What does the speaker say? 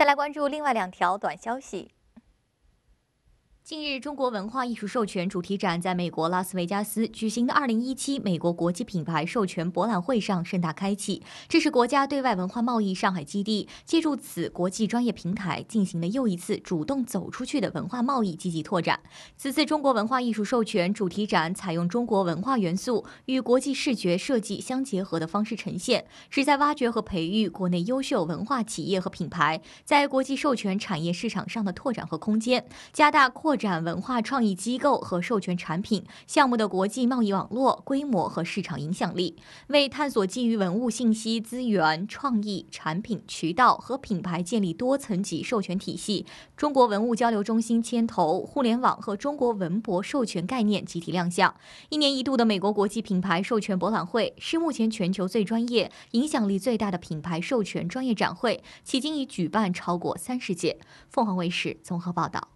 再来关注另外两条短消息。近日，中国文化艺术授权主题展在美国拉斯维加斯举行的二零一七美国国际品牌授权博览会上盛大开启。这是国家对外文化贸易上海基地借助此国际专业平台进行的又一次主动走出去的文化贸易积极拓展。此次中国文化艺术授权主题展采用中国文化元素与国际视觉设计相结合的方式呈现，旨在挖掘和培育国内优秀文化企业和品牌在国际授权产业市场上的拓展和空间，加大扩。拓展文化创意机构和授权产品项目的国际贸易网络规模和市场影响力。为探索基于文物信息资源、创意产品渠道和品牌建立多层级授权体系，中国文物交流中心牵头互联网和中国文博授权概念集体亮相。一年一度的美国国际品牌授权博览会是目前全球最专业、影响力最大的品牌授权专业展会，迄今已举办超过三十届。凤凰卫视综合报道。